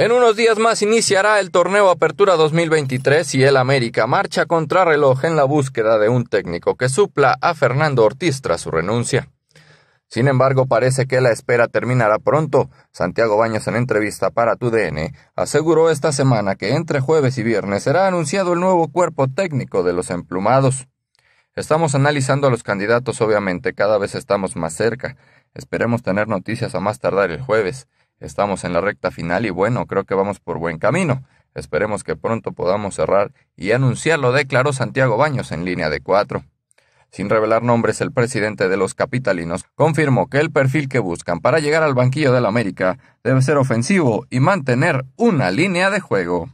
En unos días más iniciará el torneo Apertura 2023 y el América marcha contra reloj en la búsqueda de un técnico que supla a Fernando Ortiz tras su renuncia. Sin embargo, parece que la espera terminará pronto. Santiago Baños en entrevista para TUDN aseguró esta semana que entre jueves y viernes será anunciado el nuevo cuerpo técnico de los emplumados. Estamos analizando a los candidatos, obviamente, cada vez estamos más cerca. Esperemos tener noticias a más tardar el jueves. Estamos en la recta final y bueno, creo que vamos por buen camino. Esperemos que pronto podamos cerrar y anunciarlo, declaró Santiago Baños en línea de cuatro. Sin revelar nombres, el presidente de los capitalinos confirmó que el perfil que buscan para llegar al banquillo del América debe ser ofensivo y mantener una línea de juego.